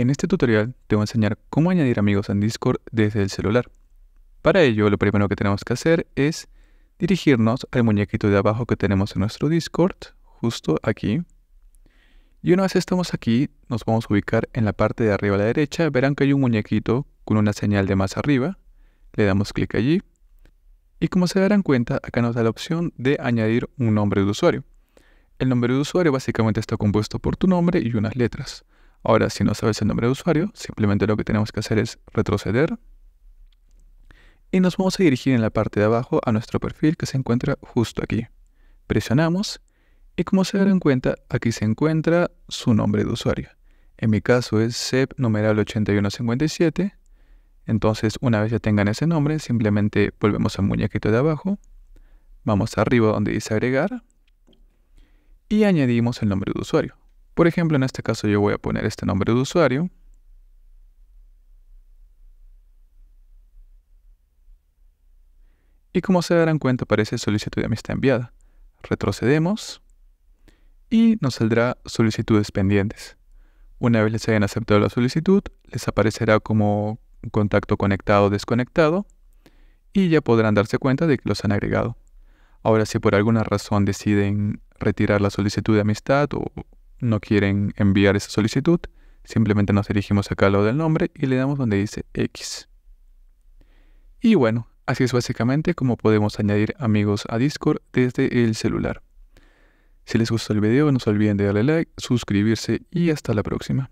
En este tutorial te voy a enseñar cómo añadir amigos en Discord desde el celular. Para ello, lo primero que tenemos que hacer es dirigirnos al muñequito de abajo que tenemos en nuestro Discord, justo aquí. Y una vez estamos aquí, nos vamos a ubicar en la parte de arriba a la derecha. Verán que hay un muñequito con una señal de más arriba. Le damos clic allí. Y como se darán cuenta, acá nos da la opción de añadir un nombre de usuario. El nombre de usuario básicamente está compuesto por tu nombre y unas letras. Ahora, si no sabes el nombre de usuario, simplemente lo que tenemos que hacer es retroceder y nos vamos a dirigir en la parte de abajo a nuestro perfil que se encuentra justo aquí. Presionamos y como se darán cuenta, aquí se encuentra su nombre de usuario. En mi caso es sep numeral 8157. Entonces, una vez ya tengan ese nombre, simplemente volvemos al muñequito de abajo, vamos arriba donde dice agregar y añadimos el nombre de usuario. Por ejemplo, en este caso yo voy a poner este nombre de usuario. Y como se darán cuenta, aparece solicitud de amistad enviada. Retrocedemos y nos saldrá solicitudes pendientes. Una vez les hayan aceptado la solicitud, les aparecerá como contacto conectado o desconectado y ya podrán darse cuenta de que los han agregado. Ahora, si por alguna razón deciden retirar la solicitud de amistad o no quieren enviar esa solicitud, simplemente nos dirigimos acá a lo del nombre y le damos donde dice X. Y bueno, así es básicamente como podemos añadir amigos a Discord desde el celular. Si les gustó el video no se olviden de darle like, suscribirse y hasta la próxima.